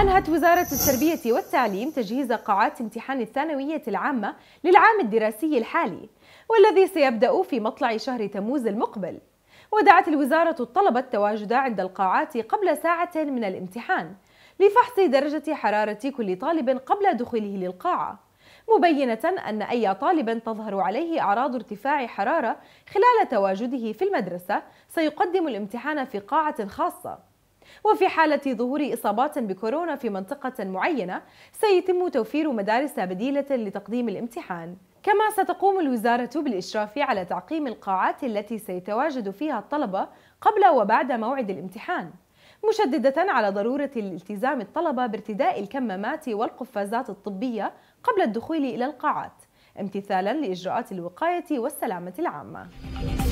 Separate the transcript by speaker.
Speaker 1: أنهت وزارة التربية والتعليم تجهيز قاعات امتحان الثانوية العامة للعام الدراسي الحالي والذي سيبدأ في مطلع شهر تموز المقبل ودعت الوزارة الطلبة التواجد عند القاعات قبل ساعة من الامتحان لفحص درجة حرارة كل طالب قبل دخوله للقاعة مبينة أن أي طالب تظهر عليه أعراض ارتفاع حرارة خلال تواجده في المدرسة سيقدم الامتحان في قاعة خاصة وفي حالة ظهور إصابات بكورونا في منطقة معينة سيتم توفير مدارس بديلة لتقديم الامتحان كما ستقوم الوزارة بالإشراف على تعقيم القاعات التي سيتواجد فيها الطلبة قبل وبعد موعد الامتحان مشددة على ضرورة الالتزام الطلبة بارتداء الكمامات والقفازات الطبية قبل الدخول إلى القاعات امتثالا لإجراءات الوقاية والسلامة العامة